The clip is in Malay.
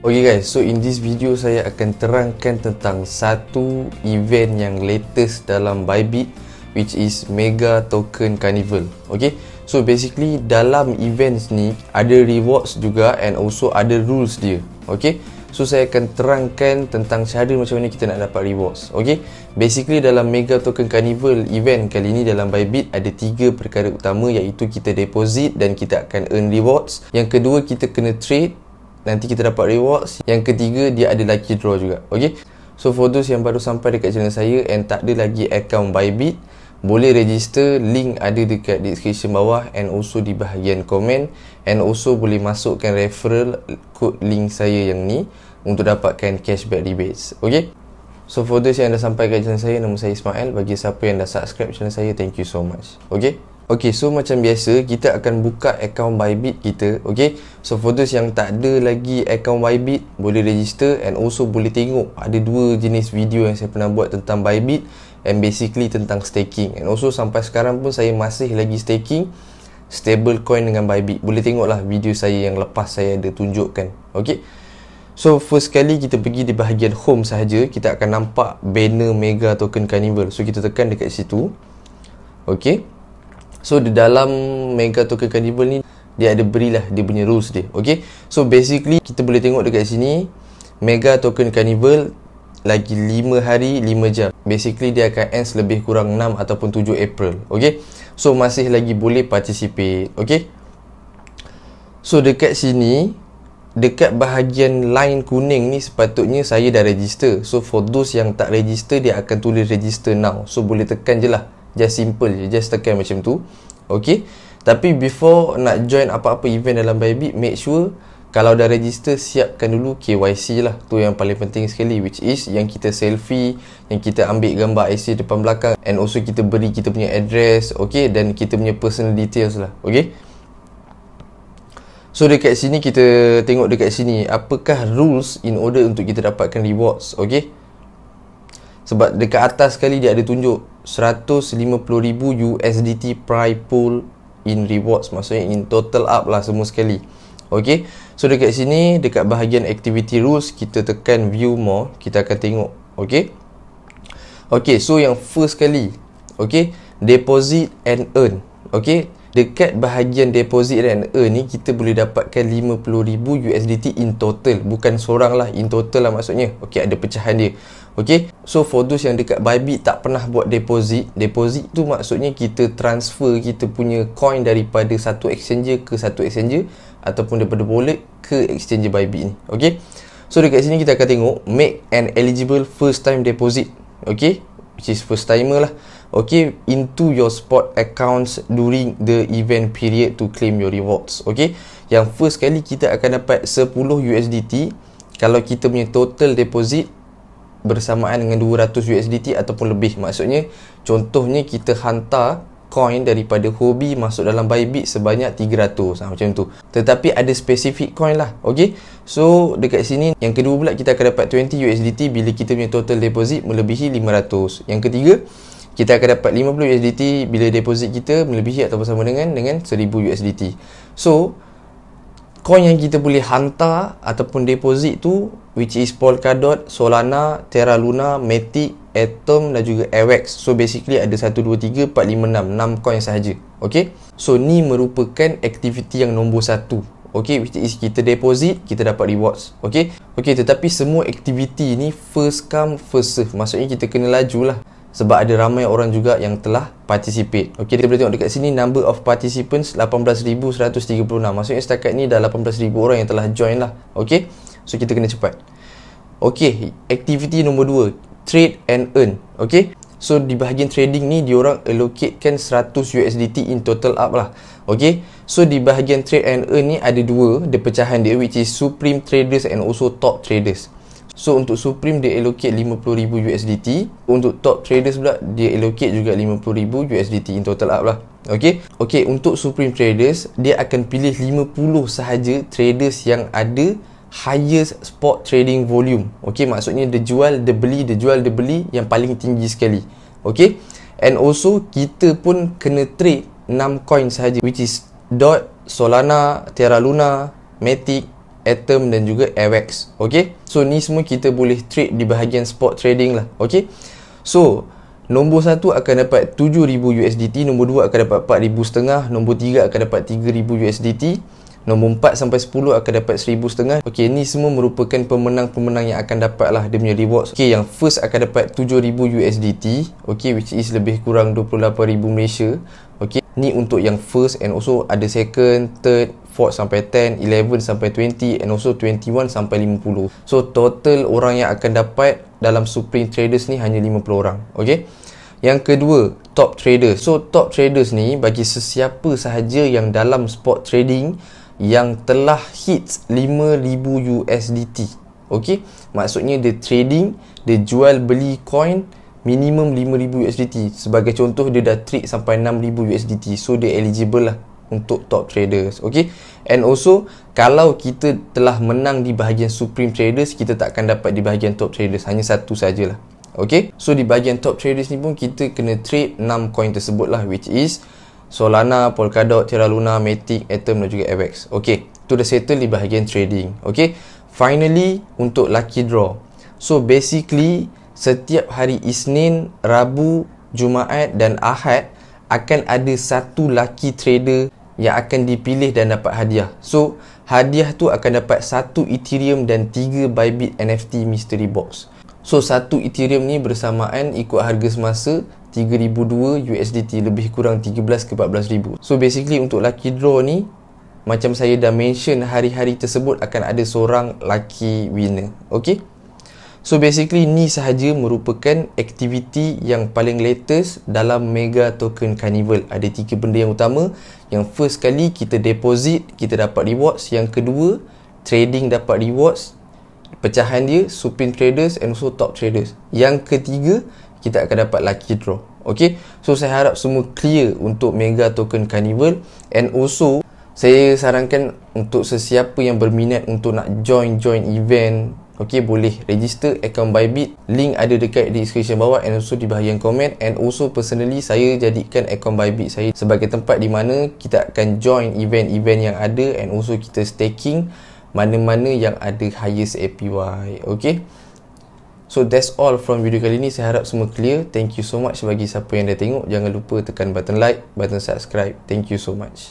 Okay guys, so in this video saya akan terangkan tentang satu event yang latest dalam Bybit which is Mega Token Carnival. Okay, so basically dalam events ni ada rewards juga and also ada rules dia. Okay, so saya akan terangkan tentang cara macam mana kita nak dapat rewards. Okay, basically dalam Mega Token Carnival event kali ni dalam Bybit ada tiga perkara utama iaitu kita deposit dan kita akan earn rewards. Yang kedua kita kena trade nanti kita dapat rewards yang ketiga dia ada lucky draw juga ok so for those yang baru sampai dekat channel saya and tak ada lagi account bybit boleh register link ada dekat description bawah and also di bahagian komen and also boleh masukkan referral code link saya yang ni untuk dapatkan cashback rebates ok so for those yang dah sampai ke channel saya nama saya Ismail bagi siapa yang dah subscribe channel saya thank you so much ok ok so macam biasa kita akan buka account bybit kita ok so for those yang tak ada lagi account bybit boleh register and also boleh tengok ada dua jenis video yang saya pernah buat tentang bybit and basically tentang staking and also sampai sekarang pun saya masih lagi staking stablecoin dengan bybit boleh tengoklah video saya yang lepas saya ada tunjukkan ok so first kali kita pergi di bahagian home sahaja kita akan nampak banner mega token carnival so kita tekan dekat situ Okey, So di dalam Mega Token Carnival ni dia ada berilah dia punya rules dia. Okay So basically kita boleh tengok dekat sini Mega Token Carnival lagi 5 hari 5 jam. Basically dia akan end lebih kurang 6 ataupun 7 April. Okay So masih lagi boleh participate. Okay So dekat sini dekat bahagian line kuning ni sepatutnya saya dah register. So for those yang tak register dia akan tulis register now. So boleh tekan je lah just simple je just tekan macam tu okey tapi before nak join apa-apa event dalam Bybit make sure kalau dah register siapkan dulu KYC lah tu yang paling penting sekali which is yang kita selfie yang kita ambil gambar IC depan belakang and also kita beri kita punya address okey dan kita punya personal details lah okey So dekat sini kita tengok dekat sini apakah rules in order untuk kita dapatkan rewards okay? sebab dekat atas sekali dia ada tunjuk 150,000 USDT prize pool in rewards maksudnya in total up lah semua sekali ok so dekat sini dekat bahagian activity rules kita tekan view more kita akan tengok ok ok so yang first sekali ok deposit and earn ok dekat bahagian deposit dan earn ni kita boleh dapatkan 50,000 USDT in total bukan seorang lah in total lah maksudnya ok ada pecahan dia ok so for those yang dekat Bybit tak pernah buat deposit deposit tu maksudnya kita transfer kita punya coin daripada satu exchanger ke satu exchanger ataupun daripada wallet ke exchanger Bybit ni ok so dekat sini kita akan tengok make an eligible first time deposit ok which is first timer lah okay into your sport accounts during the event period to claim your rewards okay yang first kali kita akan dapat 10 USDT kalau kita punya total deposit bersamaan dengan 200 USDT ataupun lebih maksudnya contohnya kita hantar coin daripada hobi masuk dalam Bybit sebanyak 300 ha, macam tu tetapi ada specific coin lah ok so dekat sini yang kedua pula kita akan dapat 20 USDT bila kita punya total deposit melebihi 500 yang ketiga kita akan dapat 50 USDT bila deposit kita melebihi atau bersama dengan dengan 1000 USDT. So coin yang kita boleh hantar ataupun deposit tu which is Polkadot, Solana, Terra Luna, Matic, Atom dan juga AVAX. So basically ada 1 2 3 4 5 6 6 coin sahaja. Okay So ni merupakan aktiviti yang nombor 1. Okay, which is kita deposit, kita dapat rewards Okay, okay tetapi semua aktiviti ni first come, first serve Maksudnya kita kena laju lah sebab ada ramai orang juga yang telah participate. Okey, kita boleh tengok dekat sini number of participants 18136. Maksudnya setakat ni dah 18000 orang yang telah join lah. Okey. So kita kena cepat. Okey, activity nombor 2, trade and earn. Okey. So di bahagian trading ni diorang allocatekan 100 USDT in total up lah. Okey. So di bahagian trade and earn ni ada dua, dia pecahan dia which is supreme traders and also top traders. So untuk Supreme dia allocate 50,000 USDT Untuk top traders pula dia allocate juga 50,000 USDT in total up lah Okay Okay untuk Supreme traders Dia akan pilih 50 sahaja traders yang ada Highest spot trading volume Okay maksudnya dia jual, dia beli, dia jual, dia beli Yang paling tinggi sekali Okay And also kita pun kena trade 6 coin sahaja Which is DOT, Solana, Terra Luna, Matic, Atom dan juga AWEX Okay So ni semua kita boleh trade di bahagian spot trading lah Okay So Nombor 1 akan dapat 7,000 USDT Nombor 2 akan dapat 4,000 setengah Nombor 3 akan dapat 3,000 USDT Nombor 4 sampai 10 akan dapat 1,000 setengah Okay ni semua merupakan pemenang-pemenang yang akan dapat lah Dia punya rewards Okay yang first akan dapat 7,000 USDT Okay which is lebih kurang 28,000 Malaysia Okay ni untuk yang first and also ada second, third 4 sampai 10, 11 sampai 20 and also 21 sampai 50. So total orang yang akan dapat dalam Supreme Traders ni hanya 50 orang. Okay. Yang kedua, top trader. So top traders ni bagi sesiapa sahaja yang dalam spot trading yang telah hit 5,000 USDT. Okay. Maksudnya dia trading, dia jual beli coin minimum 5000 USDT sebagai contoh dia dah trade sampai 6000 USDT so dia eligible lah untuk top traders okay? and also kalau kita telah menang di bahagian supreme traders kita tak akan dapat di bahagian top traders hanya satu sajalah okay? so di bahagian top traders ni pun kita kena trade 6 coin tersebut lah which is Solana, Polkadot, Terra Luna, Matic, Atom dan juga AVAX okay? tu dah settle di bahagian trading okay? finally untuk lucky draw so basically setiap hari Isnin, Rabu, Jumaat dan Ahad akan ada satu lucky trader yang akan dipilih dan dapat hadiah. So, hadiah tu akan dapat satu Ethereum dan tiga Bybit NFT Mystery Box. So, satu Ethereum ni bersamaan ikut harga semasa 3,002 USDT lebih kurang 13 ke 14,000. So, basically untuk lucky draw ni, macam saya dah mention hari-hari tersebut akan ada seorang lucky winner. Okay? So basically ni sahaja merupakan aktiviti yang paling latest dalam Mega Token Carnival. Ada tiga benda yang utama. Yang first kali kita deposit, kita dapat rewards. Yang kedua, trading dapat rewards. Pecahan dia, supreme traders and also top traders. Yang ketiga, kita akan dapat lucky draw. Okay, so saya harap semua clear untuk Mega Token Carnival and also saya sarankan untuk sesiapa yang berminat untuk nak join-join event ok boleh register account Bybit link ada dekat description bawah and also di bahagian komen and also personally saya jadikan account Bybit saya sebagai tempat di mana kita akan join event-event yang ada and also kita staking mana-mana yang ada highest APY ok so that's all from video kali ni saya harap semua clear thank you so much bagi siapa yang dah tengok jangan lupa tekan button like button subscribe thank you so much